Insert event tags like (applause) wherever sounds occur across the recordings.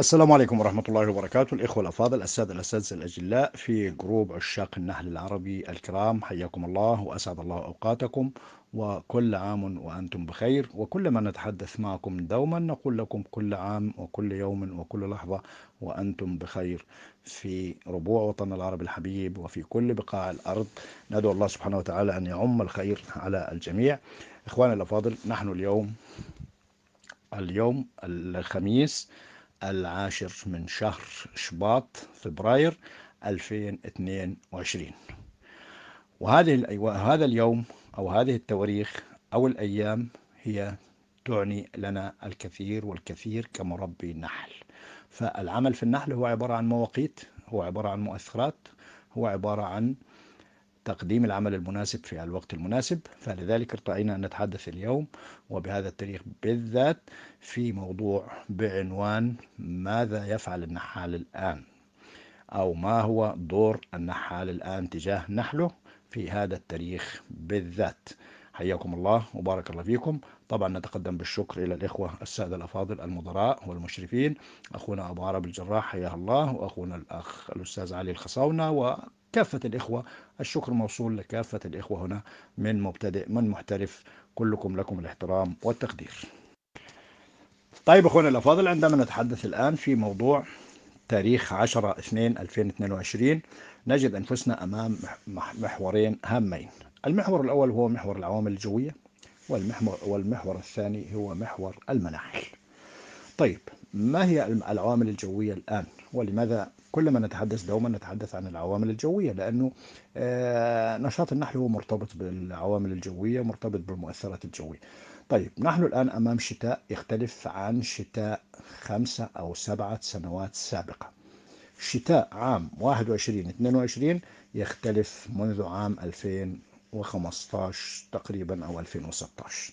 السلام عليكم ورحمة الله وبركاته الإخوة الأفاضل السادة الأساتذة الأجلاء في جروب عشاق النحل العربي الكرام حياكم الله وأسعد الله أوقاتكم وكل عام وأنتم بخير وكلما نتحدث معكم دوما نقول لكم كل عام وكل يوم وكل لحظة وأنتم بخير في ربوع وطن العرب الحبيب وفي كل بقاع الأرض ندعو الله سبحانه وتعالى أن يعم الخير على الجميع إخواني الأفاضل نحن اليوم اليوم الخميس العاشر من شهر شباط فبراير 2022 وهذه هذا اليوم أو هذه التواريخ أو الأيام هي تعني لنا الكثير والكثير كمربي نحل فالعمل في النحل هو عبارة عن مواقيت هو عبارة عن مؤثرات هو عبارة عن تقديم العمل المناسب في الوقت المناسب فلذلك ارتأينا أن نتحدث اليوم وبهذا التاريخ بالذات في موضوع بعنوان ماذا يفعل النحال الآن أو ما هو دور النحال الآن تجاه نحله في هذا التاريخ بالذات حياكم الله وبارك الله فيكم طبعا نتقدم بالشكر إلى الإخوة السادة الأفاضل المدراء والمشرفين أخونا أبو عرب الجراح حياه الله وأخونا الأخ الأستاذ علي الخصاونة و كافة الإخوة الشكر موصول لكافة الإخوة هنا من مبتدئ من محترف كلكم لكم الاحترام والتقدير طيب أخوانا الأفاضل عندما نتحدث الآن في موضوع تاريخ 10 2 2022 نجد أنفسنا أمام محورين هامين المحور الأول هو محور العوامل الجوية والمحور, والمحور الثاني هو محور المناحل طيب ما هي العوامل الجوية الآن ولماذا كلما نتحدث دوما نتحدث عن العوامل الجوية لأنه آه، نشاط النحل هو مرتبط بالعوامل الجوية مرتبط بالمؤثرات الجوية طيب نحن الآن أمام شتاء يختلف عن شتاء خمسة أو سبعة سنوات سابقة شتاء عام 21 22 يختلف منذ عام 2015 تقريبا أو 2016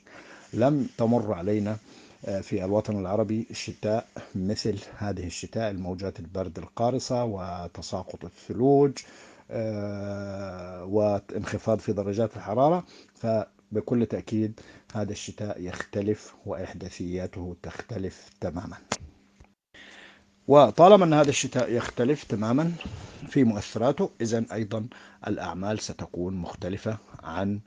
لم تمر علينا آه، في الوطن العربي الشتاء مثل هذه الشتاء الموجات البرد القارصة وتساقط الثلوج آه، وانخفاض في درجات الحرارة فبكل تأكيد هذا الشتاء يختلف وإحداثياته تختلف تماما وطالما أن هذا الشتاء يختلف تماما في مؤثراته إذا أيضا الأعمال ستكون مختلفة عن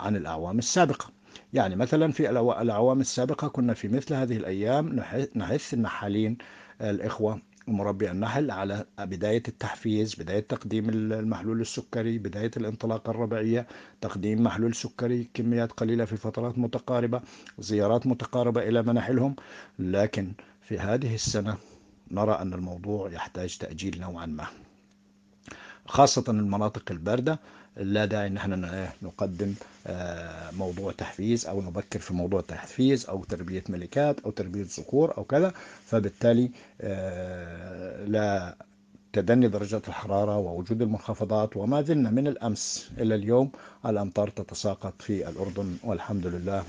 عن الأعوام السابقة يعني مثلا في الأعوام السابقة كنا في مثل هذه الأيام نحث النحالين الإخوة مربي النحل على بداية التحفيز بداية تقديم المحلول السكري بداية الانطلاقة الربعية تقديم محلول سكري كميات قليلة في فترات متقاربة زيارات متقاربة إلى مناحلهم لكن في هذه السنة نرى أن الموضوع يحتاج تأجيل نوعا ما خاصة المناطق الباردة لا داعي ان احنا آه، نقدم آه، موضوع تحفيز او نبكر في موضوع تحفيز او تربيه ملكات او تربيه ذكور او كذا فبالتالي آه، لا تدني درجات الحرارة ووجود المنخفضات وما زلنا من الأمس إلى اليوم الأمطار تتساقط في الأردن والحمد لله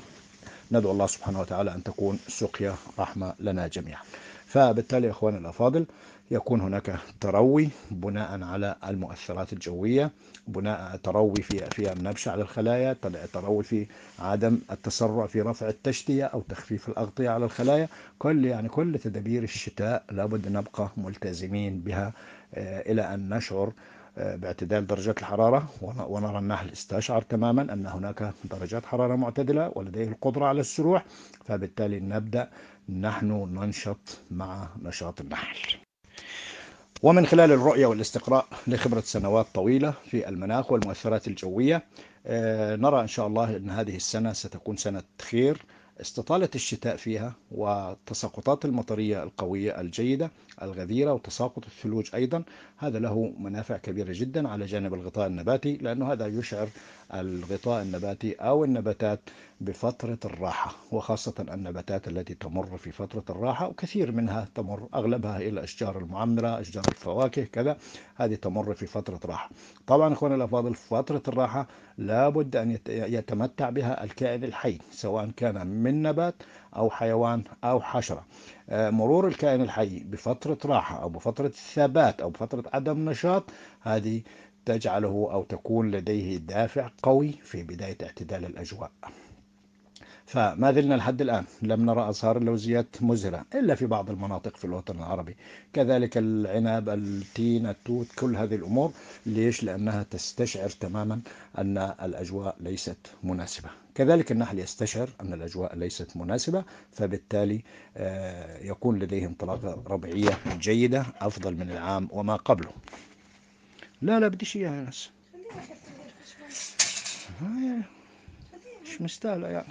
ندعو الله سبحانه وتعالى أن تكون سقيا رحمة لنا جميعا فبالتالي إخواني الأفاضل يكون هناك تروي بناء على المؤثرات الجوية بناء تروي في في النبش على الخلايا تروي في عدم التسرع في رفع التشتية أو تخفيف الأغطية على الخلايا كل يعني كل تدابير الشتاء لابد أن نبقى ملتزمين بها آه، إلى أن نشعر آه، باعتدال درجات الحرارة ونرى النحل استشعر تماما أن هناك درجات حرارة معتدلة ولديه القدرة على السروح فبالتالي نبدأ نحن ننشط مع نشاط النحل ومن خلال الرؤية والاستقراء لخبرة سنوات طويلة في المناخ والمؤثرات الجوية آه، نرى إن شاء الله أن هذه السنة ستكون سنة خير استطالة الشتاء فيها والتساقطات المطرية القوية الجيدة الغذيرة وتساقط الثلوج أيضا هذا له منافع كبيرة جدا على جانب الغطاء النباتي لأنه هذا يشعر الغطاء النباتي أو النباتات بفترة الراحة وخاصة النباتات التي تمر في فترة الراحة وكثير منها تمر أغلبها إلى أشجار المعمرة أشجار الفواكه كذا هذه تمر في فترة راحة طبعا أخوانا الأفاضل فترة الراحة لابد أن يتمتع بها الكائن الحي سواء كان من نبات أو حيوان أو حشرة آه، مرور الكائن الحي بفترة راحة أو بفترة ثبات أو بفترة عدم نشاط هذه تجعله أو تكون لديه دافع قوي في بداية اعتدال الأجواء فما زلنا لحد الآن لم نرى أزهار اللوزيات مزهرة إلا في بعض المناطق في الوطن العربي كذلك العنب التين التوت كل هذه الأمور ليش؟ لأنها تستشعر تماما أن الأجواء ليست مناسبة كذلك النحل يستشعر أن الأجواء ليست مناسبة فبالتالي آه، يكون لديه انطلاقة ربيعية جيدة أفضل من العام وما قبله لا لا بدي شيء يا ناس مش مستاهلة يعني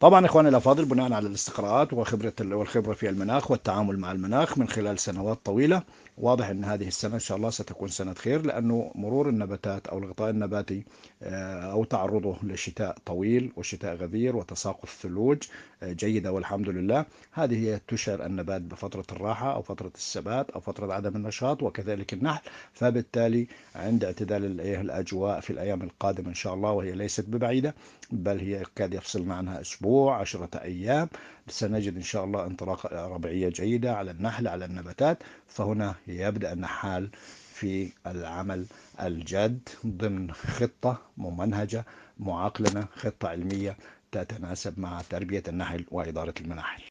طبعا اخواني الافاضل بناء على الاستقراءات وخبره والخبره في المناخ والتعامل مع المناخ من خلال سنوات طويله واضح ان هذه السنه ان شاء الله ستكون سنه خير لانه مرور النباتات او الغطاء النباتي آه، او تعرضه لشتاء طويل وشتاء غزير وتساقط ثلوج آه، جيده والحمد لله هذه هي تشعر النبات بفتره الراحه او فتره السبات او فتره عدم النشاط وكذلك النحل فبالتالي عند اعتدال الاجواء في الايام القادمه ان شاء الله وهي ليست ببعيده بل هي يكاد يفصلنا عنها اسبوع عشرة ايام سنجد إن شاء الله انطلاقة ربيعية جيدة على النحل على النباتات فهنا يبدأ النحال في العمل الجاد ضمن خطة ممنهجة معقلنة خطة علمية تتناسب مع تربية النحل وإدارة المناحل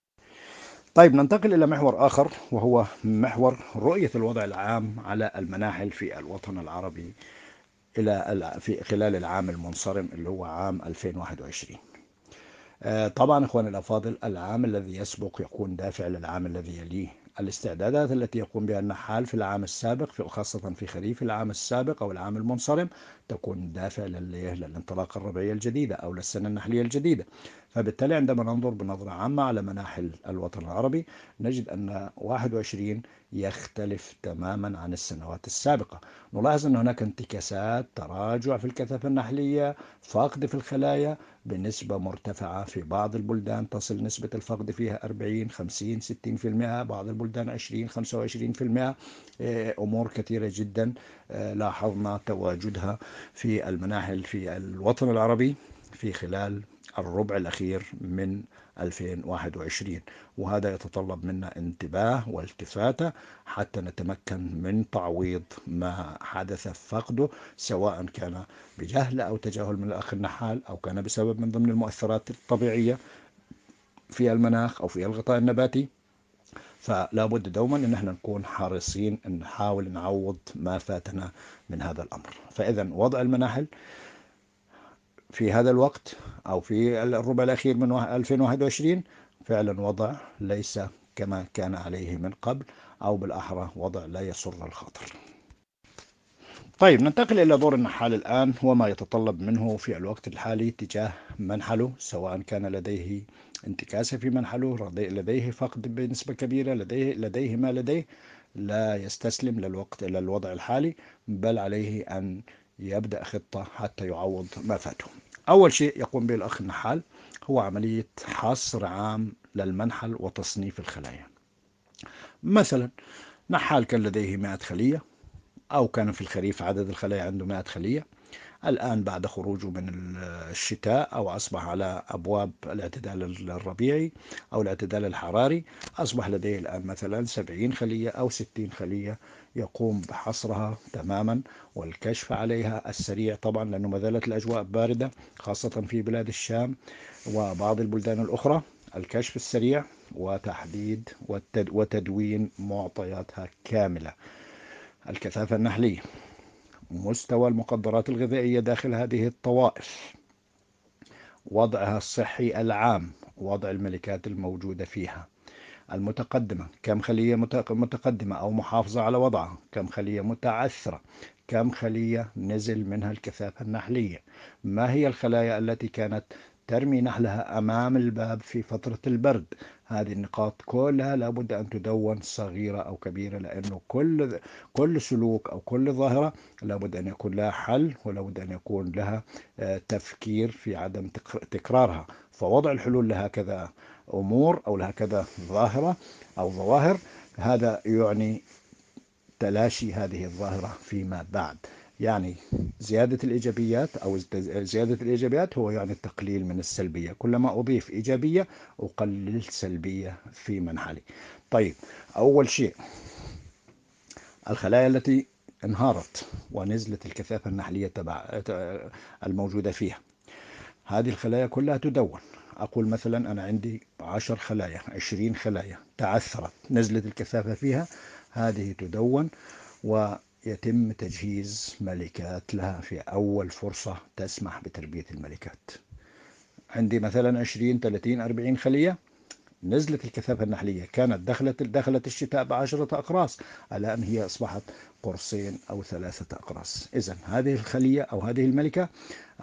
طيب ننتقل إلى محور آخر وهو محور رؤية الوضع العام على المناحل في الوطن العربي إلى في خلال العام المنصرم اللي هو عام 2021 آه، طبعا اخواني الافاضل العام الذي يسبق يكون دافع للعام الذي يليه الاستعدادات التي يقوم بها النحال في العام السابق وخاصة في خريف العام السابق أو العام المنصرم تكون دافع للانطلاقة الربعية الجديدة أو للسنة النحلية الجديدة فبالتالي عندما ننظر بنظرة عامة على مناحل الوطن العربي نجد أن 21 يختلف تماما عن السنوات السابقة نلاحظ أن هناك انتكاسات تراجع في الكثافة النحلية فقد في الخلايا بنسبة مرتفعة في بعض البلدان تصل نسبة الفقد فيها 40 50 60% بعض البلدان 20 25% آه، أمور كثيرة جدا آه، لاحظنا تواجدها في المناحل في الوطن العربي في خلال الربع الأخير من 2021 وهذا يتطلب منا انتباه والتفاتة حتى نتمكن من تعويض ما حدث فقده سواء كان بجهل أو تجاهل من الأخ النحال أو كان بسبب من ضمن المؤثرات الطبيعية في المناخ أو في الغطاء النباتي فلا بد دوما ان احنا نكون حريصين ان نحاول نعوض ما فاتنا من هذا الامر فاذا وضع المناحل في هذا الوقت أو في الربع الأخير من 2021 فعلا وضع ليس كما كان عليه من قبل أو بالأحرى وضع لا يسر الخاطر طيب ننتقل إلى دور النحال الآن وما يتطلب منه في الوقت الحالي تجاه منحله سواء كان لديه انتكاسة في منحله لديه فقد بنسبة كبيرة لديه, لديه ما لديه لا يستسلم للوقت إلى الوضع الحالي بل عليه أن يبدأ خطة حتى يعوض ما فاته أول شيء يقوم به الأخ النحال هو عملية حصر عام للمنحل وتصنيف الخلايا مثلا نحال كان لديه 100 خلية أو كان في الخريف عدد الخلايا عنده 100 خلية الآن بعد خروجه من الشتاء أو أصبح على أبواب الاعتدال الربيعي أو الاعتدال الحراري أصبح لديه الآن مثلا 70 خلية أو 60 خلية يقوم بحصرها تماما والكشف عليها السريع طبعا لأنه ما زالت الأجواء باردة خاصة في بلاد الشام وبعض البلدان الأخرى الكشف السريع وتحديد وتدوين معطياتها كاملة الكثافة النحلية مستوى المقدرات الغذائية داخل هذه الطوائف وضعها الصحي العام وضع الملكات الموجودة فيها المتقدمة كم خلية متقدمة أو محافظة على وضعها كم خلية متعثرة كم خلية نزل منها الكثافة النحلية ما هي الخلايا التي كانت ترمي نحلها أمام الباب في فترة البرد هذه النقاط كلها لابد أن تدون صغيرة أو كبيرة لأنه كل كل سلوك أو كل ظاهرة لابد أن يكون لها حل ولابد أن يكون لها آه، تفكير في عدم تكرارها فوضع الحلول لهكذا أمور أو هكذا ظاهرة أو ظواهر هذا يعني تلاشي هذه الظاهرة فيما بعد يعني زيادة الإيجابيات أو زيادة الإيجابيات هو يعني التقليل من السلبية كلما أضيف إيجابية أقلل سلبية في منحلي طيب أول شيء الخلايا التي انهارت ونزلت الكثافة النحلية تبع الموجودة فيها هذه الخلايا كلها تدون أقول مثلا أنا عندي عشر خلايا عشرين خلايا تعثرت نزلت الكثافة فيها هذه تدون ويتم تجهيز ملكات لها في أول فرصة تسمح بتربية الملكات عندي مثلا 20 30 40 خلية نزلت الكثافة النحلية كانت دخلت دخلت الشتاء بعشرة أقراص الآن هي أصبحت قرصين أو ثلاثة أقراص إذا هذه الخلية أو هذه الملكة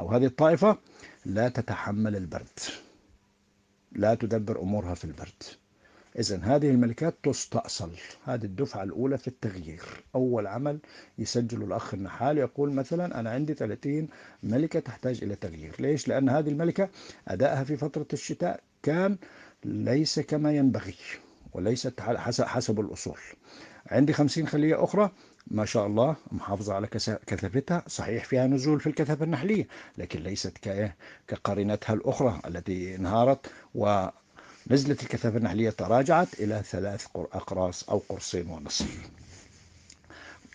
أو هذه الطائفة لا تتحمل البرد لا تدبر أمورها في البرد إذا هذه الملكات تستأصل هذه الدفعة الأولى في التغيير أول عمل يسجل الأخ النحال يقول مثلا أنا عندي 30 ملكة تحتاج إلى تغيير ليش؟ لأن هذه الملكة أدائها في فترة الشتاء كان ليس كما ينبغي وليست حسب الأصول عندي 50 خلية أخرى ما شاء الله محافظة على كثافتها صحيح فيها نزول في الكثافة النحلية لكن ليست كقرينتها الأخرى التي انهارت ونزلت الكثافة النحلية تراجعت إلى ثلاث أقراص أو قرصين ونصف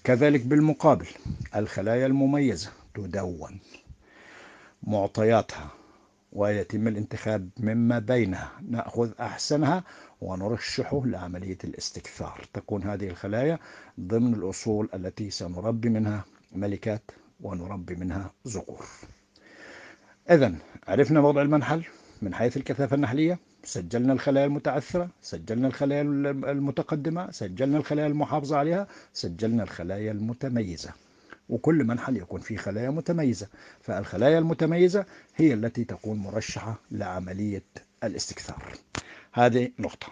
كذلك بالمقابل الخلايا المميزة تدون معطياتها ويتم الانتخاب مما بينها نأخذ أحسنها ونرشحه لعملية الاستكثار تكون هذه الخلايا ضمن الأصول التي سنربي منها ملكات ونربي منها ذكور إذا عرفنا وضع المنحل من حيث الكثافة النحلية سجلنا الخلايا المتعثرة سجلنا الخلايا المتقدمة سجلنا الخلايا المحافظة عليها سجلنا الخلايا المتميزة وكل منحل يكون فيه خلايا متميزة فالخلايا المتميزة هي التي تكون مرشحة لعملية الاستكثار هذه نقطة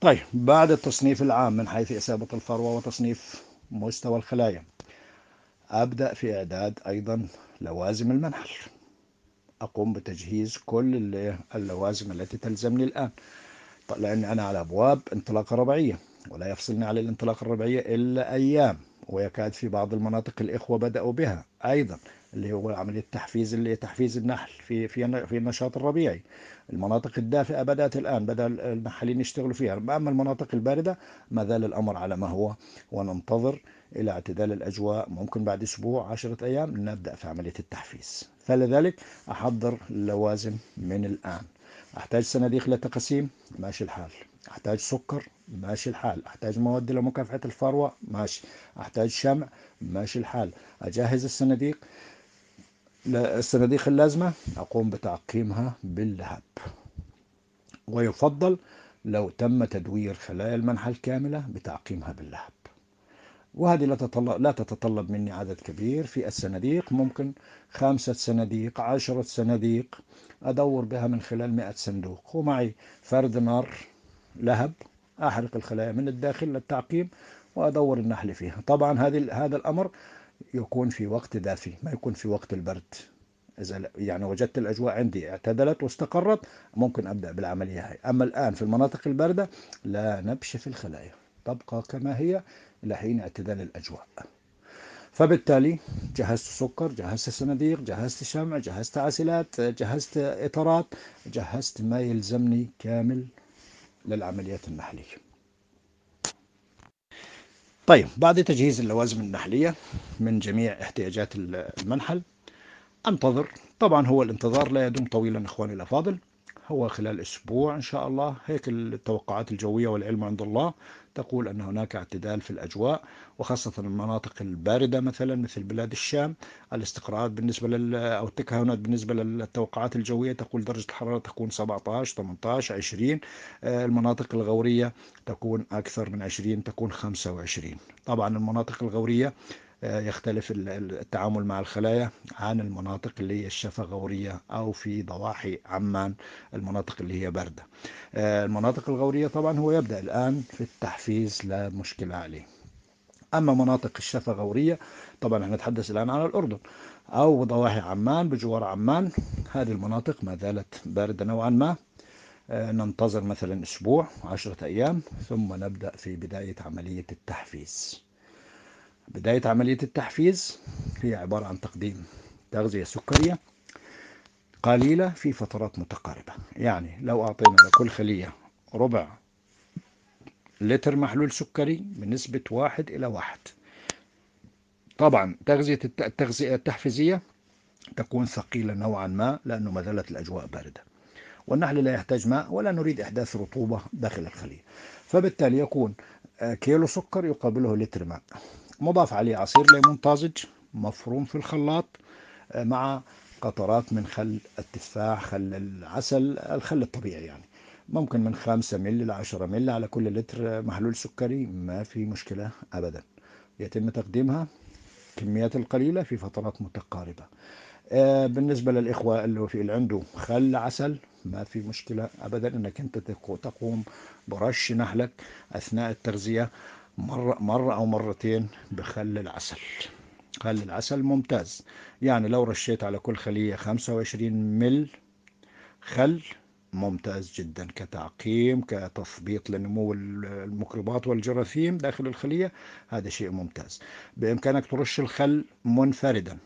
طيب بعد التصنيف العام من حيث اصابه الفروة وتصنيف مستوى الخلايا أبدأ في إعداد أيضا لوازم المنحل أقوم بتجهيز كل اللوازم التي تلزمني الآن طيب، لأن أنا على أبواب انطلاقة ربعيه ولا يفصلني على الانطلاقة الربعيه إلا أيام ويكاد في بعض المناطق الإخوة بدأوا بها أيضا اللي هو عملية تحفيز اللي تحفيز النحل في في في النشاط الربيعي. المناطق الدافئة بدأت الآن بدأ النحالين يشتغلوا فيها، أما المناطق الباردة ما زال الأمر على ما هو وننتظر إلى اعتدال الأجواء ممكن بعد أسبوع عشرة أيام نبدأ في عملية التحفيز. فلذلك أحضر اللوازم من الآن. أحتاج صناديق لتقسيم ماشي الحال. احتاج سكر ماشي الحال احتاج مواد لمكافحة الفروة ماشي احتاج شمع ماشي الحال اجهز الصناديق الصناديق اللازمة اقوم بتعقيمها باللهب ويفضل لو تم تدوير خلايا المنحى الكاملة بتعقيمها باللهب وهذه لا تتطلب, لا تتطلب مني عدد كبير في الصناديق ممكن خمسة صناديق عشرة صناديق أدور بها من خلال مئة صندوق ومعي فرد نار لهب أحرق الخلايا من الداخل للتعقيم وأدور النحل فيها طبعا هذه هذا الأمر يكون في وقت دافي ما يكون في وقت البرد إذا يعني وجدت الأجواء عندي اعتدلت واستقرت ممكن أبدأ بالعملية هاي أما الآن في المناطق الباردة لا نبش في الخلايا تبقى كما هي إلى حين اعتدال الأجواء فبالتالي جهزت سكر جهزت صناديق جهزت شمع جهزت عسلات جهزت إطارات جهزت ما يلزمني كامل للعمليات النحلية طيب بعد تجهيز اللوازم النحلية من جميع احتياجات المنحل أنتظر طبعا هو الانتظار لا يدوم طويلا إخواني الأفاضل هو خلال أسبوع إن شاء الله هيك التوقعات الجوية والعلم عند الله تقول أن هناك اعتدال في الأجواء وخاصة المناطق الباردة مثلا مثل بلاد الشام الاستقرارات بالنسبة لل أو التكهنات بالنسبة للتوقعات الجوية تقول درجة الحرارة تكون 17 18 20 المناطق الغورية تكون أكثر من 20 تكون 25 طبعا المناطق الغورية آه، يختلف التعامل مع الخلايا عن المناطق اللي هي الشفا غورية أو في ضواحي عمان المناطق اللي هي باردة آه، المناطق الغورية طبعا هو يبدأ الآن في التحفيز لا مشكلة عليه أما مناطق الشفا غورية طبعا نتحدث الآن عن الأردن أو ضواحي عمان بجوار عمان هذه المناطق ما زالت باردة نوعا ما آه، ننتظر مثلا أسبوع عشرة أيام ثم نبدأ في بداية عملية التحفيز بداية عملية التحفيز هي عبارة عن تقديم تغذية سكرية قليلة في فترات متقاربة يعني لو أعطينا لكل خلية ربع لتر محلول سكري بنسبة واحد إلى واحد طبعا تغذية التغذية التحفيزية تكون ثقيلة نوعا ما لأنه ما زالت الأجواء باردة والنحل لا يحتاج ماء ولا نريد إحداث رطوبة داخل الخلية فبالتالي يكون آه، كيلو سكر يقابله لتر ماء مضاف عليه عصير ليمون طازج مفروم في الخلاط آه، مع قطرات من خل التفاح خل العسل الخل الطبيعي يعني ممكن من 5 مل ل 10 مل على كل لتر محلول سكري ما في مشكلة أبدا يتم تقديمها كميات القليلة في فترات متقاربة آه، بالنسبة للإخوة اللي في عنده خل عسل ما في مشكلة أبدا أنك أنت تقوم برش نحلك أثناء التغذية مرة, مرة أو مرتين بخل العسل خل العسل ممتاز يعني لو رشيت على كل خلية 25 مل خل ممتاز جدا كتعقيم كتثبيط لنمو الميكروبات والجراثيم داخل الخلية هذا شيء ممتاز بإمكانك ترش الخل منفردا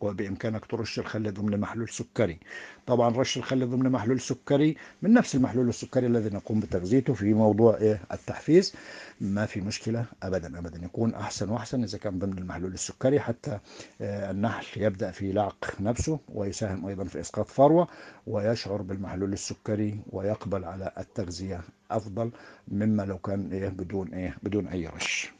وبإمكانك ترش الخل ضمن محلول سكري طبعا رش الخل ضمن محلول سكري من نفس المحلول السكري الذي نقوم بتغذيته في موضوع إيه التحفيز ما في مشكلة أبدا أبدا يكون أحسن وأحسن إذا كان ضمن المحلول السكري حتى آه، النحل يبدأ في لعق نفسه ويساهم أيضا في إسقاط فروة ويشعر بالمحلول السكري ويقبل على التغذية أفضل مما لو كان إيه بدون إيه بدون أي رش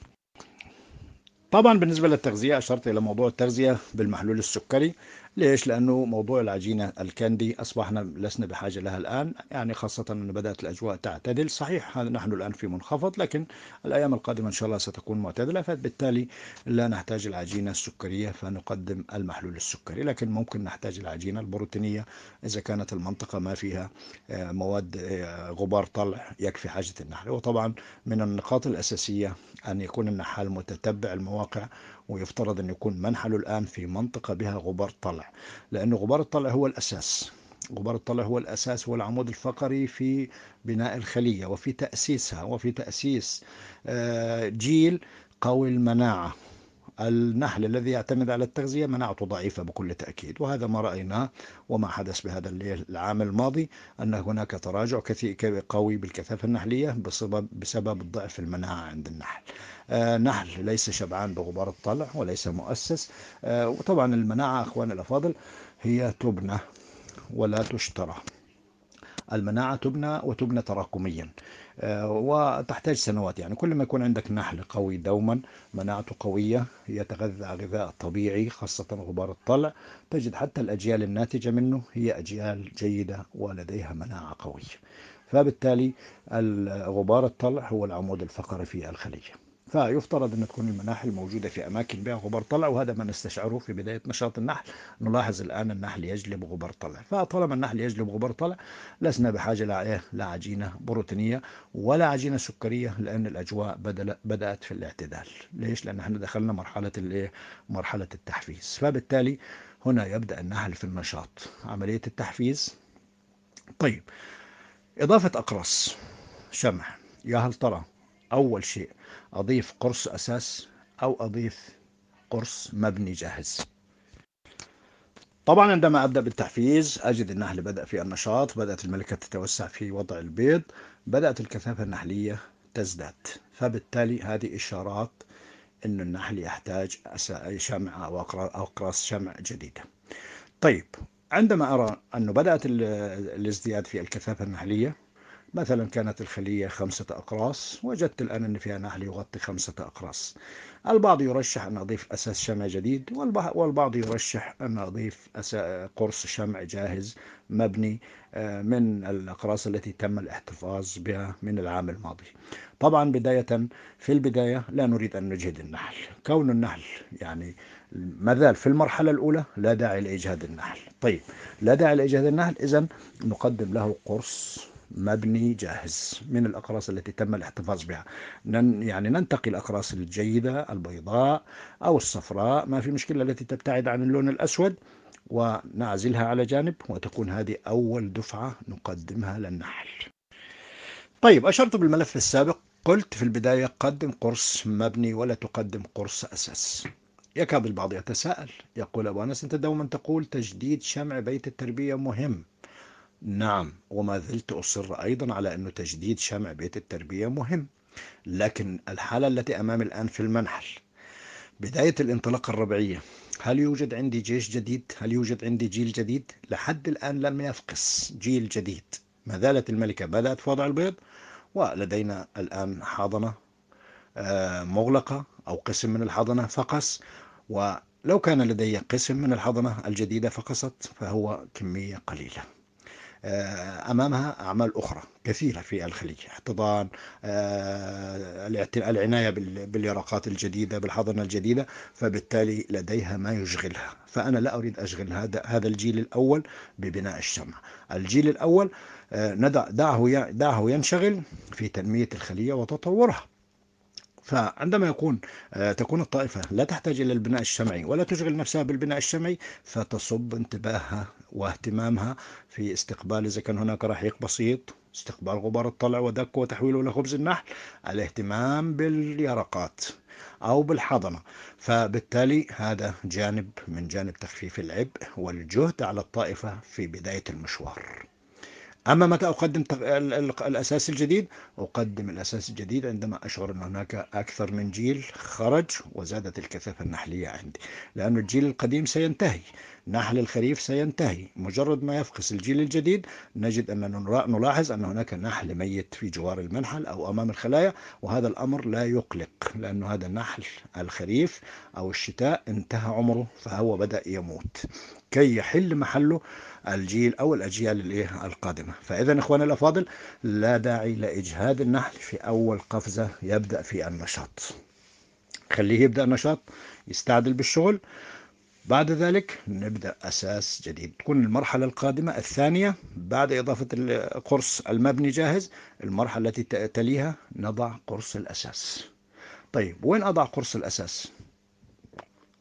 طبعا بالنسبة للتغذية أشرت إلى موضوع التغذية بالمحلول السكري ليش؟ لأنه موضوع العجينة الكندي أصبحنا لسنا بحاجة لها الآن يعني خاصة أن بدأت الأجواء تعتدل صحيح نحن الآن في منخفض لكن الأيام القادمة إن شاء الله ستكون معتدلة فبالتالي لا نحتاج العجينة السكرية فنقدم المحلول السكري لكن ممكن نحتاج العجينة البروتينية إذا كانت المنطقة ما فيها آه، مواد آه، غبار طلع يكفي حاجة النحل وطبعا من النقاط الأساسية أن يكون النحال متتبع المواقع ويفترض أن يكون منحله الآن في منطقة بها غبار طلع لأن غبار الطلع هو الأساس غبار الطلع هو الأساس والعمود الفقري في بناء الخلية وفي تأسيسها وفي تأسيس آه، جيل قوي المناعة النحل الذي يعتمد على التغذية مناعته ضعيفة بكل تأكيد وهذا ما رأيناه وما حدث بهذا العام الماضي أن هناك تراجع كثير قوي بالكثافة النحلية بسبب, بسبب ضعف المناعة عند النحل آه، نحل ليس شبعان بغبار الطلع وليس مؤسس آه، وطبعا المناعة أخواني الأفاضل هي تبنى ولا تشترى المناعة تبنى وتبنى تراكميا آه، وتحتاج سنوات يعني كل ما يكون عندك نحل قوي دوما مناعته قوية يتغذى غذاء طبيعي خاصة غبار الطلع تجد حتى الأجيال الناتجة منه هي أجيال جيدة ولديها مناعة قوية فبالتالي غبار الطلع هو العمود الفقري في الخلية فيفترض أن تكون المناحل موجودة في أماكن بها غبار طلع وهذا ما نستشعره في بداية نشاط النحل نلاحظ الآن النحل يجلب غبار طلع فطالما النحل يجلب غبار طلع لسنا بحاجة لا, إيه، لا عجينة بروتينية ولا عجينة سكرية لأن الأجواء بدل بدأت في الاعتدال ليش؟ لأن احنا دخلنا مرحلة الايه مرحلة التحفيز فبالتالي هنا يبدأ النحل في النشاط عملية التحفيز طيب إضافة أقراص شمع يا هل ترى أول شيء أضيف قرص أساس أو أضيف قرص مبني جاهز طبعا عندما أبدأ بالتحفيز أجد النحل بدأ في النشاط بدأت الملكة تتوسع في وضع البيض بدأت الكثافة النحلية تزداد فبالتالي هذه إشارات أن النحل يحتاج شمعة أو أقراص شمع جديدة طيب عندما أرى أنه بدأت الازدياد في الكثافة النحلية مثلا كانت الخلية خمسة أقراص وجدت الآن أن فيها نحل يغطي خمسة أقراص البعض يرشح أن أضيف أساس شمع جديد والبعض يرشح أن أضيف قرص شمع جاهز مبني آه، من الأقراص التي تم الاحتفاظ بها من العام الماضي طبعا بداية في البداية لا نريد أن نجهد النحل كون النحل يعني مازال في المرحلة الأولى لا داعي لإجهاد النحل طيب لا داعي لإجهاد النحل إذا نقدم له قرص مبني جاهز من الأقراص التي تم الاحتفاظ بها يعني ننتقي الأقراص الجيدة البيضاء أو الصفراء ما في مشكلة التي تبتعد عن اللون الأسود ونعزلها على جانب وتكون هذه أول دفعة نقدمها للنحل طيب أشرت بالملف السابق قلت في البداية قدم قرص مبني ولا تقدم قرص أساس يكاد البعض يتساءل يقول أبو أنس أنت دوما تقول تجديد شمع بيت التربية مهم نعم وما زلت أصر أيضا على أن تجديد شمع بيت التربية مهم لكن الحالة التي أمامي الآن في المنحل بداية الانطلاقة الربعية هل يوجد عندي جيش جديد؟ هل يوجد عندي جيل جديد؟ لحد الآن لم يفقس جيل جديد ما زالت الملكة بدأت في وضع البيض ولدينا الآن حاضنة آه، مغلقة أو قسم من الحاضنة فقس ولو كان لدي قسم من الحاضنة الجديدة فقست فهو كمية قليلة آه، أمامها أعمال أخرى كثيرة في الخليج احتضان آه، العناية باليرقات الجديدة بالحضنة الجديدة فبالتالي لديها ما يشغلها فأنا لا أريد أشغل هذا هذا الجيل الأول ببناء الشمع الجيل الأول آه، دعه دعه ينشغل في تنمية الخلية وتطورها فعندما يكون آه، تكون الطائفة لا تحتاج إلى البناء الشمعي ولا تشغل نفسها بالبناء الشمعي فتصب انتباهها واهتمامها في استقبال إذا كان هناك رحيق بسيط استقبال غبار الطلع ودكه وتحويله لخبز النحل الاهتمام باليرقات أو بالحضنة فبالتالي هذا جانب من جانب تخفيف العبء والجهد على الطائفة في بداية المشوار أما متى أقدم الأساس الجديد؟ أقدم الأساس الجديد عندما أشعر أن هناك أكثر من جيل خرج وزادت الكثافة النحلية عندي لأن الجيل القديم سينتهي نحل الخريف سينتهي مجرد ما يفقس الجيل الجديد نجد أننا نلاحظ أن هناك نحل ميت في جوار المنحل أو أمام الخلايا وهذا الأمر لا يقلق لأن هذا النحل الخريف أو الشتاء انتهى عمره فهو بدأ يموت كي يحل محله الجيل او الاجيال الايه القادمه فاذا اخواني الافاضل لا داعي لاجهاد النحل في اول قفزه يبدا في النشاط خليه يبدا النشاط يستعدل بالشغل بعد ذلك نبدأ أساس جديد تكون المرحلة القادمة الثانية بعد إضافة القرص المبني جاهز المرحلة التي تليها نضع قرص الأساس طيب وين أضع قرص الأساس؟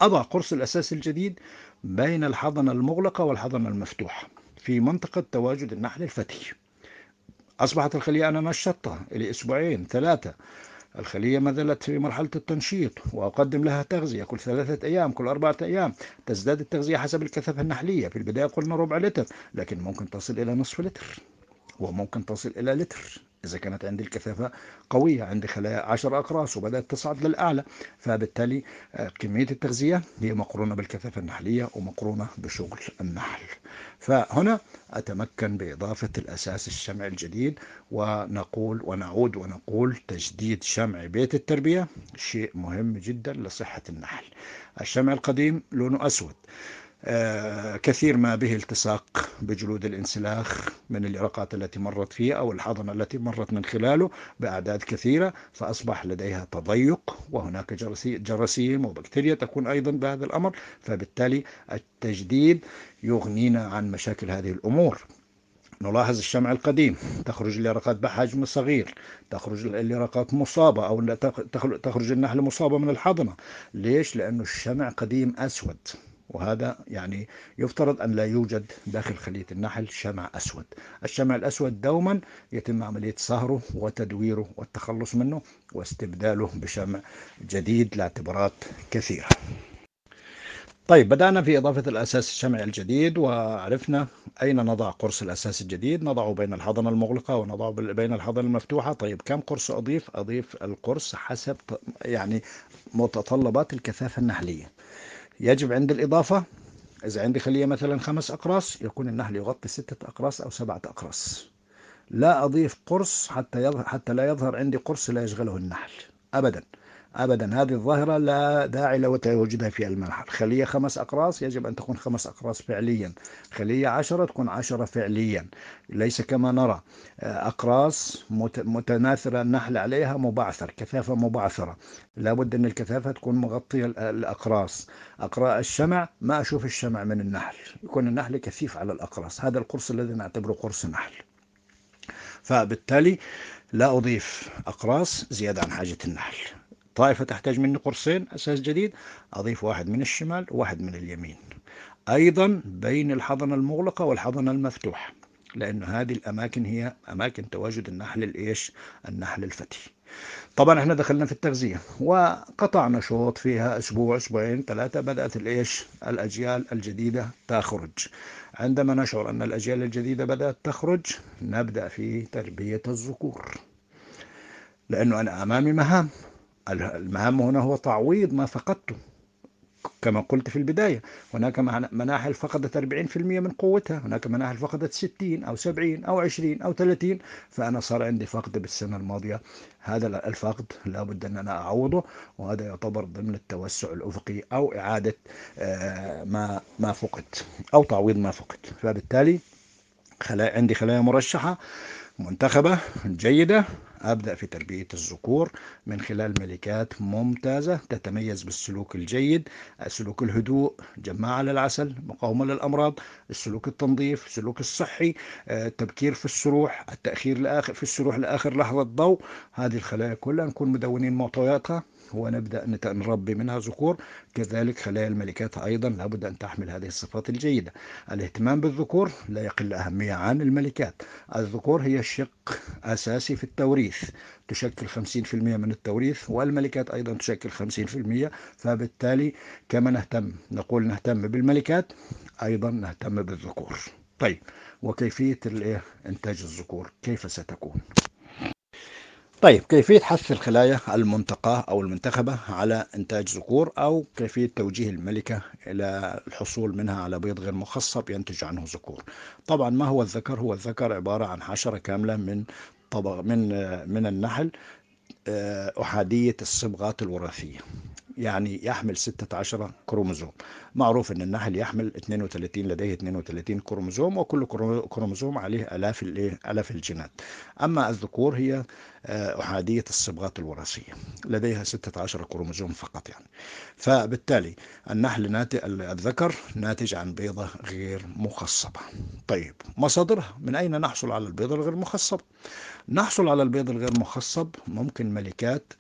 أضع قرص الأساس الجديد بين الحضنة المغلقة والحضنة المفتوحة في منطقة تواجد النحل الفتي أصبحت الخلية انا مشطه لأسبوعين ثلاثة الخلية ما زالت في مرحلة التنشيط وأقدم لها تغذية كل ثلاثة أيام كل أربعة أيام تزداد التغذية حسب الكثافة النحلية في البداية قلنا ربع لتر لكن ممكن تصل إلى نصف لتر وممكن تصل إلى لتر إذا كانت عندي الكثافة قوية عندي خلايا 10 أقراص وبدأت تصعد للأعلى فبالتالي آه، كمية التغذية هي مقرونة بالكثافة النحلية ومقرونة بشغل النحل فهنا أتمكن بإضافة الأساس الشمعي الجديد ونقول ونعود ونقول تجديد شمع بيت التربية شيء مهم جدا لصحة النحل الشمع القديم لونه أسود آه، كثير ما به التصاق بجلود الانسلاخ من الإرقات التي مرت فيه أو الحضنة التي مرت من خلاله بأعداد كثيرة فأصبح لديها تضيق وهناك جراثيم وبكتيريا تكون أيضا بهذا الأمر فبالتالي التجديد يغنينا عن مشاكل هذه الأمور نلاحظ الشمع القديم تخرج اليرقات بحجم صغير تخرج اليرقات مصابة أو تخرج النحلة مصابة من الحضنة ليش؟ لأنه الشمع قديم أسود وهذا يعني يفترض أن لا يوجد داخل خلية النحل شمع أسود الشمع الأسود دوما يتم عملية صهره وتدويره والتخلص منه واستبداله بشمع جديد لاعتبارات كثيرة طيب بدأنا في إضافة الأساس الشمعي الجديد وعرفنا أين نضع قرص الأساس الجديد نضعه بين الحضنة المغلقة ونضعه بين الحضنة المفتوحة طيب كم قرص أضيف أضيف القرص حسب يعني متطلبات الكثافة النحلية يجب عند الإضافة إذا عندي خلية مثلا خمس أقراص يكون النحل يغطي ستة أقراص أو سبعة أقراص لا أضيف قرص حتى يظهر حتى لا يظهر عندي قرص لا يشغله النحل أبدا أبدا هذه الظاهرة لا داعي لوجودها في الملح الخلية خمس أقراص يجب أن تكون خمس أقراص فعليا خلية عشرة تكون عشرة فعليا ليس كما نرى أقراص متناثرة النحل عليها مبعثر كثافة مبعثرة لابد أن الكثافة تكون مغطية الأقراص أقراء الشمع ما أشوف الشمع من النحل يكون النحل كثيف على الأقراص هذا القرص الذي نعتبره قرص نحل فبالتالي لا أضيف أقراص زيادة عن حاجة النحل طائفة تحتاج مني قرصين أساس جديد أضيف واحد من الشمال وواحد من اليمين أيضا بين الحضنة المغلقة والحضنة المفتوحة لأن هذه الأماكن هي أماكن تواجد النحل الإيش النحل الفتي طبعا احنا دخلنا في التغذية وقطعنا شوط فيها أسبوع أسبوعين ثلاثة بدأت الإيش الأجيال الجديدة تخرج عندما نشعر أن الأجيال الجديدة بدأت تخرج نبدأ في تربية الذكور لأنه أنا أمامي مهام المهم هنا هو تعويض ما فقدته كما قلت في البداية هناك مناحل فقدت 40% من قوتها هناك مناحل فقدت 60 أو 70 أو 20 أو 30 فأنا صار عندي فقد بالسنة الماضية هذا الفقد لابد أن أنا أعوضه وهذا يعتبر ضمن التوسع الأفقي أو إعادة آه، ما ما فقد أو تعويض ما فقد فبالتالي خلايا عندي خلايا مرشحة منتخبة جيدة أبدأ في تربية الذكور من خلال ملكات ممتازة تتميز بالسلوك الجيد سلوك الهدوء جماعة للعسل مقاومة للأمراض السلوك التنظيف السلوك الصحي آه، التبكير في السروح التأخير لآخر في السروح لآخر لحظة ضوء هذه الخلايا كلها نكون مدونين معطياتها ونبدأ نربي منها ذكور كذلك خلايا الملكات أيضا لابد أن تحمل هذه الصفات الجيدة الاهتمام بالذكور لا يقل أهمية عن الملكات الذكور هي الشق أساسي في التوريث تشكل 50% من التوريث والملكات أيضا تشكل 50% فبالتالي كما نهتم نقول نهتم بالملكات أيضا نهتم بالذكور طيب وكيفية إنتاج الذكور كيف ستكون طيب كيفية حث الخلايا المنتقاة أو المنتخبة على إنتاج ذكور أو كيفية توجيه الملكة إلى الحصول منها على بيض غير مخصب ينتج عنه ذكور طبعا ما هو الذكر؟ هو الذكر عبارة عن حشرة كاملة من طبق من من النحل آه، أحادية الصبغات الوراثية يعني يحمل 16 كروموزوم معروف ان النحل يحمل 32 لديه 32 كروموزوم وكل كروموزوم عليه الاف الايه الاف الجينات اما الذكور هي آه، احاديه الصبغات الوراثيه لديها 16 كروموزوم فقط يعني فبالتالي النحل ناتج الذكر ناتج عن بيضه غير مخصبه طيب مصادرها من اين نحصل على البيضه الغير مخصبه نحصل على البيض الغير مخصب ممكن ملكات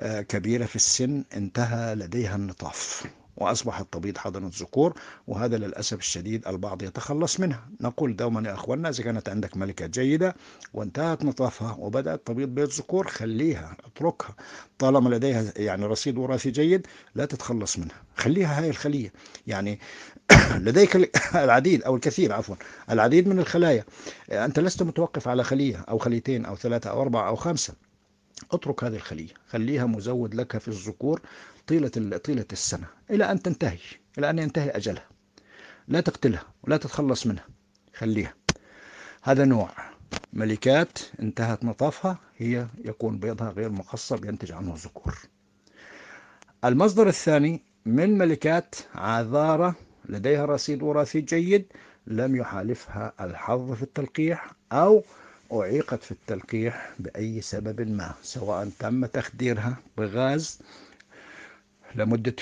آه، كبيرة في السن انتهى لديها النطاف وأصبح الطبيب حضن الذكور وهذا للأسف الشديد البعض يتخلص منها نقول دوما يا أخوانا إذا كانت عندك ملكة جيدة وانتهت نطافها وبدأت تبيض بيض ذكور خليها اتركها طالما لديها يعني رصيد وراثي جيد لا تتخلص منها خليها هاي الخلية يعني (coughs) لديك (coughs) العديد أو الكثير عفوا العديد من الخلايا أنت لست متوقف على خلية أو خليتين أو ثلاثة أو أربعة أو خمسة اترك هذه الخلية خليها مزود لك في الذكور طيلة طيلة السنة إلى أن تنتهي إلى أن ينتهي أجلها لا تقتلها ولا تتخلص منها خليها هذا نوع ملكات انتهت نطافها هي يكون بيضها غير مقصر ينتج عنه الذكور المصدر الثاني من ملكات عذارة لديها رصيد وراثي جيد لم يحالفها الحظ في التلقيح أو أعيقت في التلقيح بأي سبب ما سواء تم تخديرها بغاز لمدة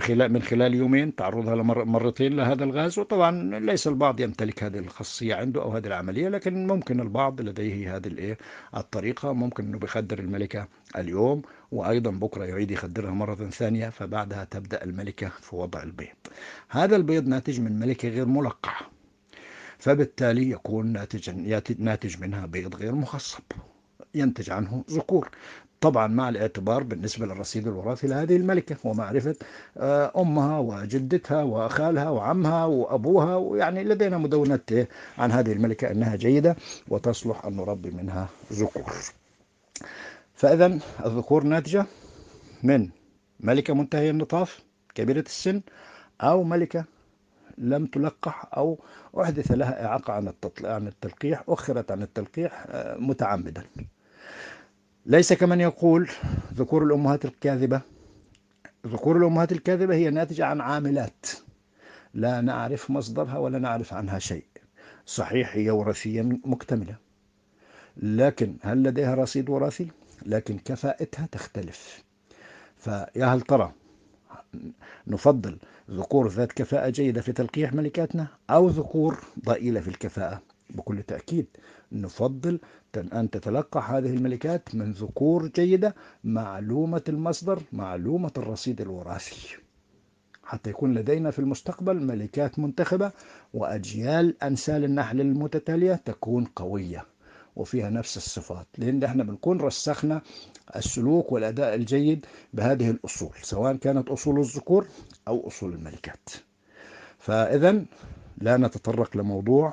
خلال من خلال يومين تعرضها مرتين لهذا الغاز وطبعا ليس البعض يمتلك هذه الخاصية عنده أو هذه العملية لكن ممكن البعض لديه هذه الإيه الطريقة ممكن أنه بيخدر الملكة اليوم وأيضا بكرة يعيد يخدرها مرة ثانية فبعدها تبدأ الملكة في وضع البيض هذا البيض ناتج من ملكة غير ملقحة فبالتالي يكون ناتج ناتج منها بيض غير مخصب ينتج عنه ذكور طبعا مع الاعتبار بالنسبة للرصيد الوراثي لهذه الملكة ومعرفة آه، أمها وجدتها وخالها وعمها وأبوها ويعني لدينا مدونات عن هذه الملكة أنها جيدة وتصلح أن نربي منها ذكور فإذا الذكور ناتجة من ملكة منتهية النطاف كبيرة السن أو ملكة لم تلقح أو أحدث لها إعاقة عن عن التلقيح أخرت عن التلقيح آه، متعمدا ليس كمن يقول ذكور الأمهات الكاذبة ذكور الأمهات الكاذبة هي ناتجة عن عاملات لا نعرف مصدرها ولا نعرف عنها شيء صحيح هي وراثيا مكتملة لكن هل لديها رصيد وراثي؟ لكن كفاءتها تختلف فيا هل ترى نفضل ذكور ذات كفاءة جيدة في تلقيح ملكاتنا أو ذكور ضئيلة في الكفاءة بكل تأكيد نفضل أن تتلقح هذه الملكات من ذكور جيدة معلومة المصدر معلومة الرصيد الوراثي حتى يكون لدينا في المستقبل ملكات منتخبة وأجيال أنسال النحل المتتالية تكون قوية وفيها نفس الصفات لأن احنا بنكون رسخنا السلوك والأداء الجيد بهذه الأصول سواء كانت أصول الذكور أو أصول الملكات فإذا لا نتطرق لموضوع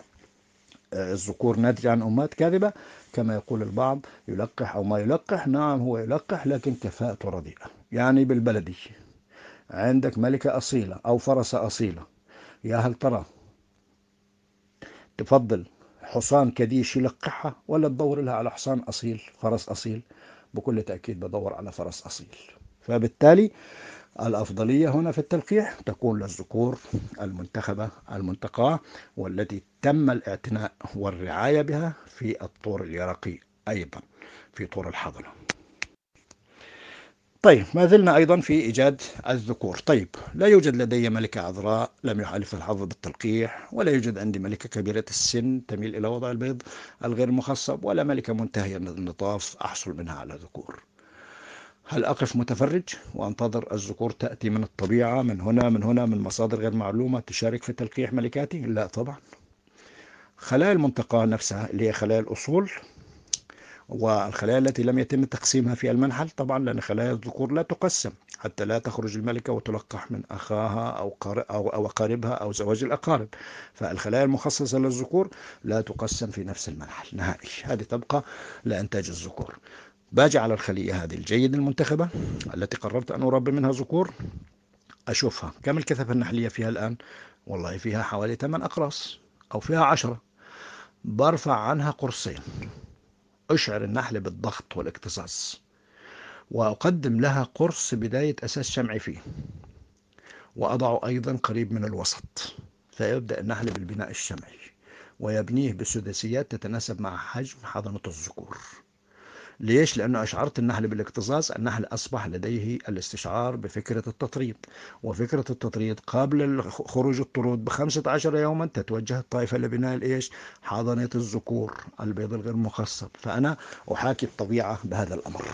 آه، الذكور ناتج عن أمهات كاذبة كما يقول البعض يلقح أو ما يلقح نعم هو يلقح لكن كفاءته رديئة يعني بالبلدي عندك ملكة أصيلة أو فرسة أصيلة يا هل ترى تفضل حصان كديش يلقحها ولا تدور لها على حصان أصيل فرس أصيل بكل تأكيد بدور على فرس أصيل فبالتالي الأفضلية هنا في التلقيح تكون للذكور المنتخبة المنتقاة والتي تم الاعتناء والرعاية بها في الطور اليرقي أيضا في طور الحضنة طيب ما زلنا أيضا في إيجاد الذكور طيب لا يوجد لدي ملكة عذراء لم يحالف الحظ بالتلقيح ولا يوجد عندي ملكة كبيرة السن تميل إلى وضع البيض الغير مخصب ولا ملكة منتهية النطاف أحصل منها على ذكور هل أقف متفرج وأنتظر الذكور تأتي من الطبيعة من هنا من هنا من مصادر غير معلومة تشارك في تلقيح ملكاتي؟ لا طبعا خلايا المنطقة نفسها اللي هي خلايا الأصول والخلايا التي لم يتم تقسيمها في المنحل طبعا لأن خلايا الذكور لا تقسم حتى لا تخرج الملكة وتلقح من أخاها أو أو أو أقاربها أو زواج الأقارب فالخلايا المخصصة للذكور لا تقسم في نفس المنحل نهائي هذه تبقى لإنتاج الذكور باجي على الخلية هذه الجيد المنتخبة التي قررت أن أربي منها ذكور أشوفها كم الكثافة النحلية فيها الآن والله فيها حوالي 8 أقراص أو فيها 10 برفع عنها قرصين أشعر النحل بالضغط والاكتظاظ وأقدم لها قرص بداية أساس شمعي فيه وأضعه أيضا قريب من الوسط فيبدأ النحل بالبناء الشمعي ويبنيه بسداسيات تتناسب مع حجم حضنة الذكور ليش؟ لأنه أشعرت النحل بالاكتظاظ النحل أصبح لديه الاستشعار بفكرة التطريد وفكرة التطريد قبل خروج الطرود بخمسة عشر يوما تتوجه الطائفة لبناء الإيش؟ حاضنة الذكور البيض الغير مخصب فأنا أحاكي الطبيعة بهذا الأمر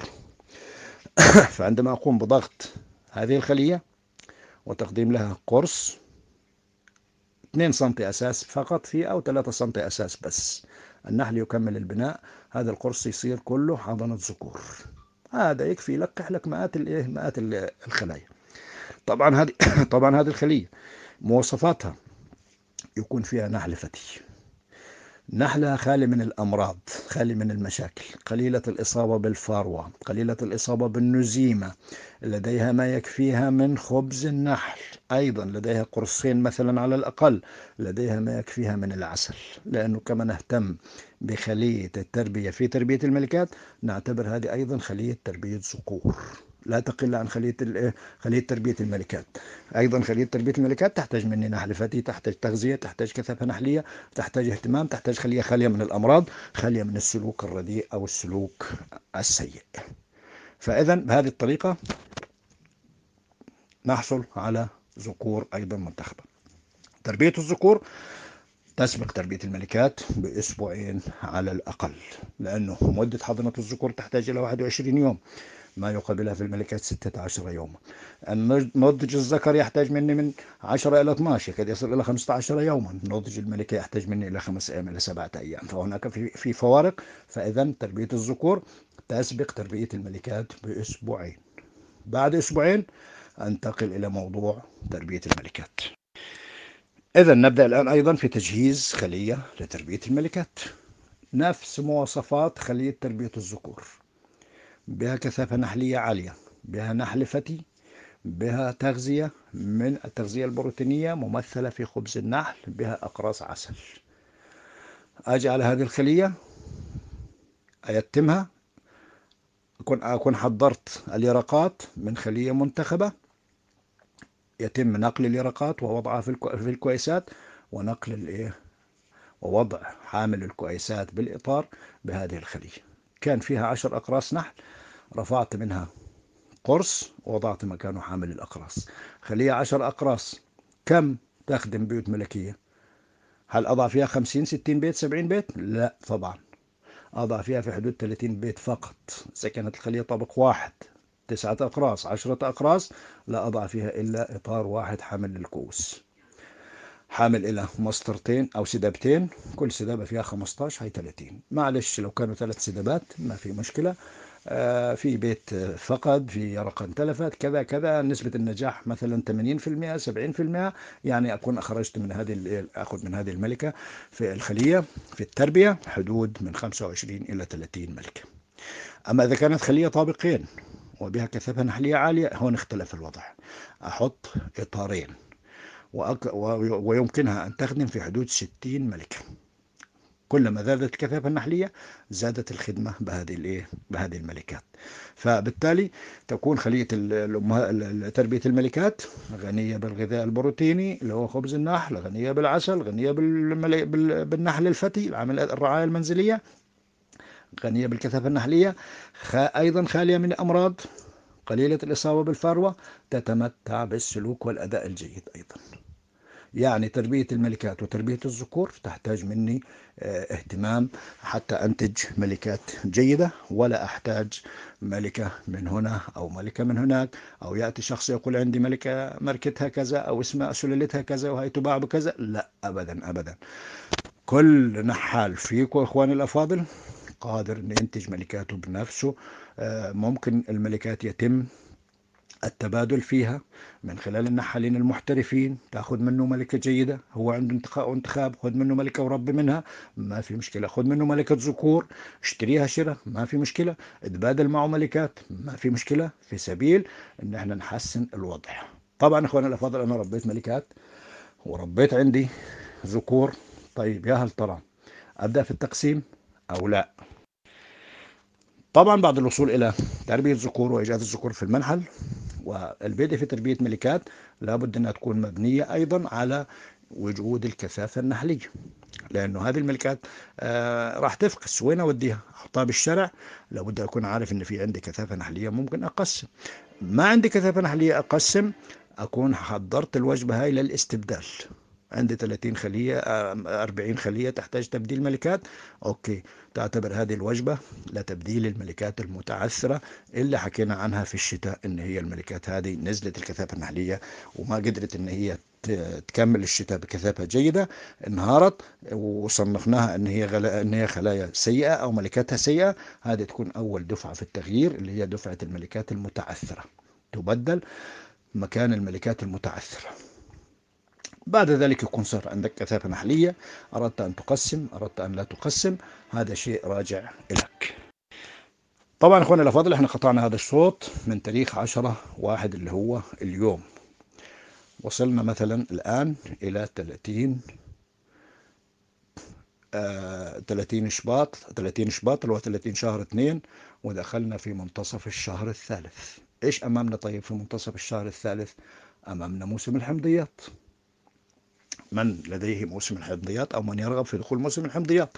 (coughs) فعندما أقوم بضغط هذه الخلية وتقديم لها قرص 2 سم أساس فقط فيه أو 3 سم أساس بس النحل يكمل البناء هذا القرص يصير كله حضنة ذكور هذا يكفي يلقح لك مئات الايه مئات الخلايا طبعا هذه (coughs) طبعا هذه الخليه مواصفاتها يكون فيها نحل فتي نحلها خالي من الأمراض خالي من المشاكل قليلة الإصابة بالفاروة قليلة الإصابة بالنزيمة لديها ما يكفيها من خبز النحل أيضا لديها قرصين مثلا على الأقل لديها ما يكفيها من العسل لأنه كما نهتم بخلية التربية في تربية الملكات نعتبر هذه أيضا خلية تربية صقور لا تقل عن خليه خليه تربيه الملكات ايضا خليه تربيه الملكات تحتاج نحل فتي تحتاج تغذيه تحتاج كثافه نحليه تحتاج اهتمام تحتاج خليه خاليه من الامراض خاليه من السلوك الرديء او السلوك السيء فاذا بهذه الطريقه نحصل على ذكور ايضا منتخبه تربيه الذكور تسبق تربية الملكات بأسبوعين على الأقل لأنه مدة حضانة الذكور تحتاج إلى 21 يوم ما يقابلها في الملكات 16 يوما النضج الذكر يحتاج مني من 10 إلى 12 قد يصل إلى 15 يوما نضج الملكة يحتاج مني إلى 5 أيام إلى 7 أيام فهناك في, في فوارق فإذا تربية الذكور تسبق تربية الملكات بأسبوعين بعد أسبوعين أنتقل إلى موضوع تربية الملكات إذا نبدأ الآن أيضا في تجهيز خلية لتربية الملكات نفس مواصفات خلية تربية الذكور بها كثافة نحلية عالية بها نحل فتي بها تغذية من التغذية البروتينية ممثلة في خبز النحل بها أقراص عسل أجعل هذه الخلية أيتمها أكون أكون حضرت اليرقات من خلية منتخبة يتم نقل اليرقات ووضعها في الكويسات ونقل الإيه ووضع حامل الكويسات بالإطار بهذه الخلية كان فيها عشر أقراص نحل رفعت منها قرص ووضعت مكانه حامل الأقراص خليها عشر أقراص كم تخدم بيوت ملكية هل أضع فيها خمسين ستين بيت سبعين بيت لا طبعا أضع فيها في حدود 30 بيت فقط إذا كانت الخلية طابق واحد تسعة أقراص عشرة أقراص لا أضع فيها إلا إطار واحد حامل للكؤوس حامل إلى مسطرتين أو سدابتين كل سدابة فيها 15 هي 30 معلش لو كانوا ثلاث سدابات ما في مشكلة آه، في بيت فقد في ورقة تلفت كذا كذا نسبة النجاح مثلا 80% 70% يعني أكون أخرجت من هذه أخذ من هذه الملكة في الخلية في التربية حدود من 25 إلى 30 ملكة أما إذا كانت خلية طابقين وبها كثافة نحلية عالية هون اختلف الوضع أحط إطارين ويمكنها أن تخدم في حدود 60 ملكة كلما زادت الكثافة النحلية زادت الخدمة بهذه الايه بهذه الملكات فبالتالي تكون خلية تربية الملكات غنية بالغذاء البروتيني اللي هو خبز النحل غنية بالعسل غنية بالنحل الفتي العمل الرعاية المنزلية غنية بالكثافة النحلية أيضا خالية من الأمراض قليلة الإصابة بالفروة تتمتع بالسلوك والأداء الجيد أيضا يعني تربية الملكات وتربية الذكور تحتاج مني آه، اهتمام حتى أنتج ملكات جيدة ولا أحتاج ملكة من هنا أو ملكة من هناك أو يأتي شخص يقول عندي ملكة ماركتها كذا أو اسمها سلالتها كذا وهي تباع بكذا لا أبدا أبدا كل نحال فيكم إخواني الأفاضل قادر أن ينتج ملكاته بنفسه آه، ممكن الملكات يتم التبادل فيها من خلال النحالين المحترفين تاخذ منه ملكه جيده هو عنده انتخاب خذ منه ملكه ورب منها ما في مشكله خذ منه ملكه ذكور اشتريها شراء ما في مشكله تبادل معه ملكات ما في مشكله في سبيل ان احنا نحسن الوضع طبعا اخواني الافاضل انا ربيت ملكات وربيت عندي ذكور طيب يا هل ترى ابدا في التقسيم او لا طبعا بعد الوصول الى تربيه الذكور وايجاد الذكور في المنحل والبدء في تربية ملكات لابد أنها تكون مبنية أيضا على وجود الكثافة النحلية لأنه هذه الملكات آه راح تفقس وين أوديها أحطها بالشارع لابد أكون عارف أن في عندي كثافة نحلية ممكن أقسم ما عندي كثافة نحلية أقسم أكون حضرت الوجبة هاي للاستبدال عندي 30 خلية 40 آه، خلية تحتاج تبديل ملكات أوكي تعتبر هذه الوجبة لتبديل الملكات المتعثرة اللي حكينا عنها في الشتاء إن هي الملكات هذه نزلت الكثافة النحلية وما قدرت إن هي تكمل الشتاء بكثافة جيدة انهارت وصنفناها ان هي غلا... ان هي خلايا سيئة او ملكاتها سيئة هذه تكون اول دفعة في التغيير اللي هي دفعة الملكات المتعثرة تبدل مكان الملكات المتعثرة بعد ذلك يكون صار عندك كثافة محلية أردت أن تقسم أردت أن لا تقسم هذا شيء راجع لك طبعا اخوانا الافاضل احنا قطعنا هذا الشوط من تاريخ 10 واحد اللي هو اليوم وصلنا مثلا الان الى 30 30 آه، شباط 30 شباط اللي هو 30 شهر 2 ودخلنا في منتصف الشهر الثالث ايش امامنا طيب في منتصف الشهر الثالث امامنا موسم الحمضيات من لديه موسم الحمضيات أو من يرغب في دخول موسم الحمضيات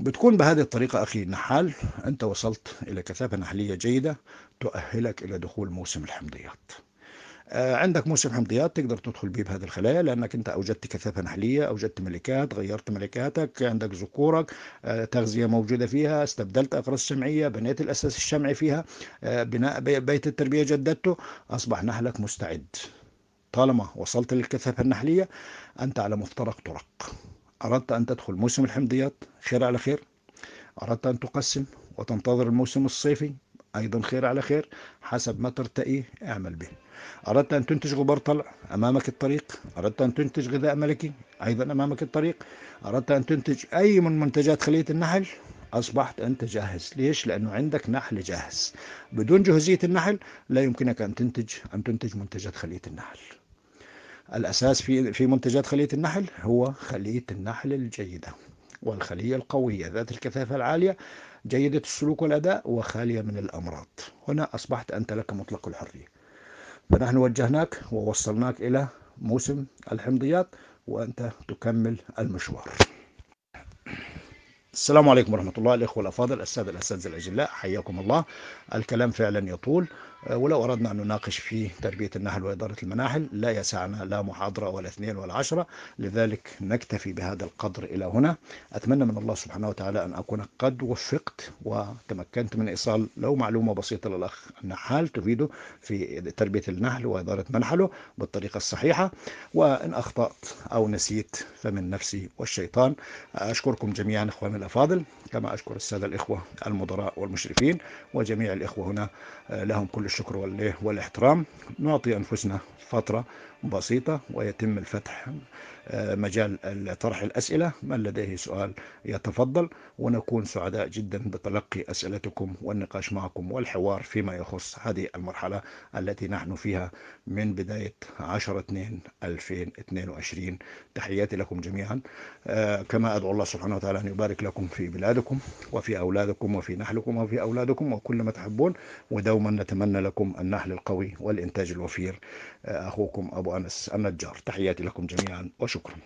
بتكون بهذه الطريقة أخي النحال أنت وصلت إلى كثافة نحلية جيدة تؤهلك إلى دخول موسم الحمضيات آه، عندك موسم حمضيات تقدر تدخل به بهذه الخلايا لانك انت اوجدت كثافه نحليه، اوجدت ملكات، غيرت ملكاتك، عندك ذكورك، آه، تغذيه موجوده فيها، استبدلت اقراص شمعيه، بنيت الاساس الشمعي فيها، آه، بناء بيت التربيه جددته، اصبح نحلك مستعد طالما وصلت للكثافة النحلية أنت على مفترق طرق أردت أن تدخل موسم الحمضيات خير على خير أردت أن تقسم وتنتظر الموسم الصيفي أيضا خير على خير حسب ما ترتئي اعمل به أردت أن تنتج غبار طلع أمامك الطريق أردت أن تنتج غذاء ملكي أيضا أمامك الطريق أردت أن تنتج أي من منتجات خلية النحل أصبحت أنت جاهز ليش؟ لأنه عندك نحل جاهز بدون جهزية النحل لا يمكنك أن تنتج أن تنتج منتجات خلية النحل الأساس في في منتجات خلية النحل هو خلية النحل الجيدة والخلية القوية ذات الكثافة العالية جيدة السلوك والأداء وخالية من الأمراض هنا أصبحت أنت لك مطلق الحرية فنحن وجهناك ووصلناك إلى موسم الحمضيات وأنت تكمل المشوار السلام عليكم ورحمة الله الإخوة الأفاضل السادة الأساتذة الأجلاء حياكم الله الكلام فعلا يطول آه، ولو أردنا أن نناقش في تربية النحل وإدارة المناحل لا يسعنا لا محاضرة ولا اثنين ولا عشرة لذلك نكتفي بهذا القدر إلى هنا أتمنى من الله سبحانه وتعالى أن أكون قد وفقت وتمكنت من إيصال لو معلومة بسيطة للأخ النحال تفيده في تربية النحل وإدارة منحله بالطريقة الصحيحة وإن أخطأت أو نسيت فمن نفسي والشيطان أشكركم جميعا إخواني الأفاضل كما أشكر السادة الإخوة المدراء والمشرفين وجميع الإخوة هنا آه، لهم كل الشكر والاحترام نعطي أنفسنا فترة بسيطة ويتم الفتح آه، مجال طرح الأسئلة من لديه سؤال يتفضل ونكون سعداء جدا بتلقي أسئلتكم والنقاش معكم والحوار فيما يخص هذه المرحلة التي نحن فيها من بداية 10 2 2022 تحياتي لكم جميعا آه، كما أدعو الله سبحانه وتعالى أن يبارك لكم في بلادكم وفي أولادكم وفي نحلكم وفي أولادكم وكل ما تحبون ودوما نتمنى لكم النحل القوي والإنتاج الوفير أخوكم أبو أنس النجار تحياتي لكم جميعا وشكرا